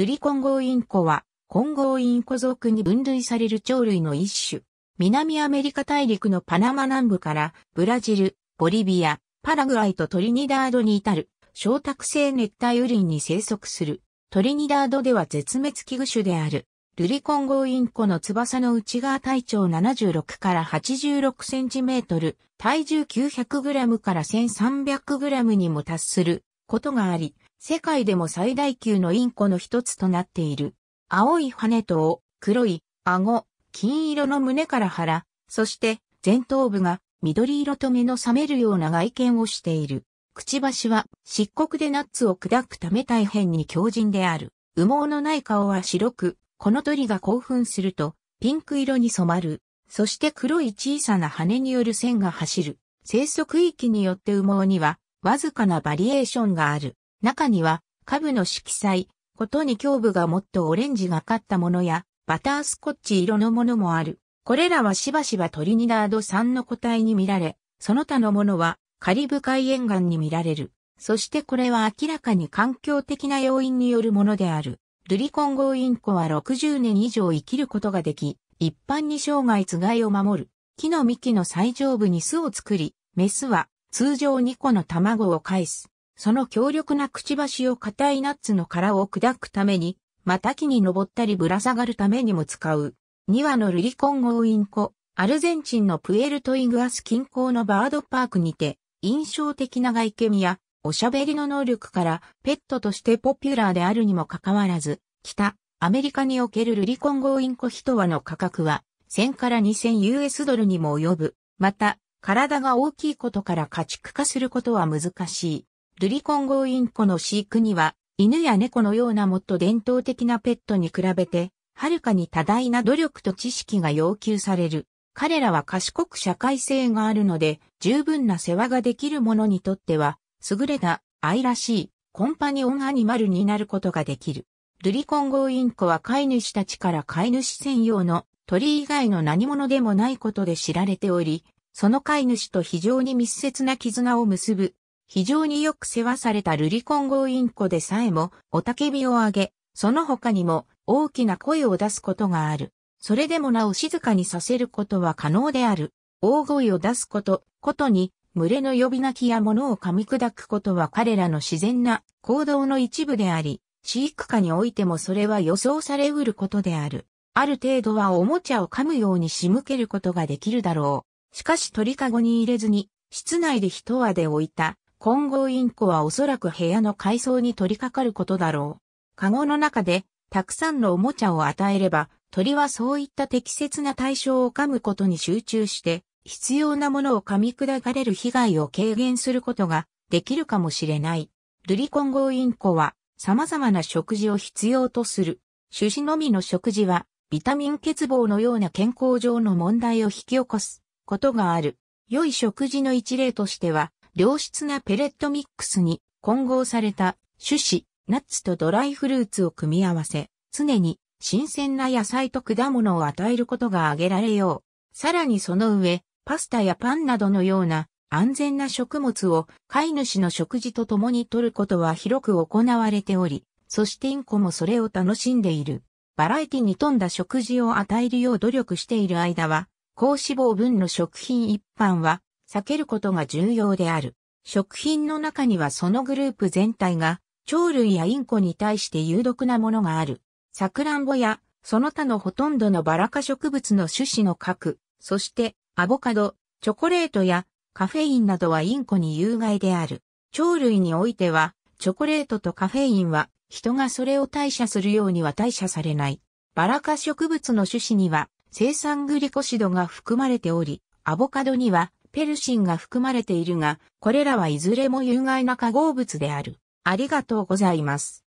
ルリコンゴウインコは、コンゴウインコ族に分類される鳥類の一種。南アメリカ大陸のパナマ南部から、ブラジル、ボリビア、パラグアイとトリニダードに至る、小卓性熱帯雨林に生息する。トリニダードでは絶滅危惧種である。ルリコンゴウインコの翼の内側体長76から86センチメートル、体重900グラムから1300グラムにも達することがあり、世界でも最大級のインコの一つとなっている。青い羽と黒い顎、金色の胸から腹、そして前頭部が緑色と目の覚めるような外見をしている。くちばしは漆黒でナッツを砕くため大変に強靭である。羽毛のない顔は白く、この鳥が興奮するとピンク色に染まる。そして黒い小さな羽による線が走る。生息域によって羽毛にはわずかなバリエーションがある。中には、下部の色彩、ことに胸部がもっとオレンジがかったものや、バタースコッチ色のものもある。これらはしばしばトリニダード産の個体に見られ、その他のものはカリブ海沿岸に見られる。そしてこれは明らかに環境的な要因によるものである。ルリコンゴインコは60年以上生きることができ、一般に生涯つがいを守る。木の幹の最上部に巣を作り、メスは通常2個の卵を返す。その強力なくちばしを硬いナッツの殻を砕くために、また木に登ったりぶら下がるためにも使う。2羽のルリコンゴウインコ、アルゼンチンのプエルトイグアス近郊のバードパークにて、印象的な外見や、おしゃべりの能力からペットとしてポピュラーであるにもかかわらず、北、アメリカにおけるルリコンゴウインコ一羽の価格は、1000から 2000US ドルにも及ぶ。また、体が大きいことから家畜化することは難しい。ルリコンゴインコの飼育には、犬や猫のようなもっと伝統的なペットに比べて、はるかに多大な努力と知識が要求される。彼らは賢く社会性があるので、十分な世話ができる者にとっては、優れた愛らしいコンパニオンアニマルになることができる。ルリコンゴインコは飼い主たちから飼い主専用の鳥以外の何者でもないことで知られており、その飼い主と非常に密接な絆を結ぶ非常によく世話されたルリコンゴインコでさえも、おたけびを上げ、その他にも大きな声を出すことがある。それでもなお静かにさせることは可能である。大声を出すこと、ことに、群れの呼び泣きや物を噛み砕くことは彼らの自然な行動の一部であり、飼育下においてもそれは予想されうることである。ある程度はおもちゃを噛むように仕向けることができるだろう。しかし鳥かごに入れずに、室内で一輪で置いた今後インコはおそらく部屋の改装に取り掛かることだろう。カゴの中でたくさんのおもちゃを与えれば、鳥はそういった適切な対象を噛むことに集中して、必要なものを噛み砕かれる被害を軽減することができるかもしれない。ルリコンゴインコは様々な食事を必要とする。種子のみの食事はビタミン欠乏のような健康上の問題を引き起こすことがある。良い食事の一例としては良質なペレットミックスに混合された種子、ナッツとドライフルーツを組み合わせ、常に新鮮な野菜と果物を与えることが挙げられよう。さらにその上、パスタやパンなどのような安全な食物を飼い主の食事と共に摂ることは広く行われており、そしてインコもそれを楽しんでいる。バラエティに富んだ食事を与えるよう努力している間は、高脂肪分の食品一般は避けることが重要である。食品の中にはそのグループ全体が、鳥類やインコに対して有毒なものがある。サクランボや、その他のほとんどのバラ科植物の種子の核、そしてアボカド、チョコレートやカフェインなどはインコに有害である。鳥類においては、チョコレートとカフェインは、人がそれを代謝するようには代謝されない。バラ科植物の種子には、生産グリコシドが含まれており、アボカドには、ペルシンが含まれているが、これらはいずれも有害な化合物である。ありがとうございます。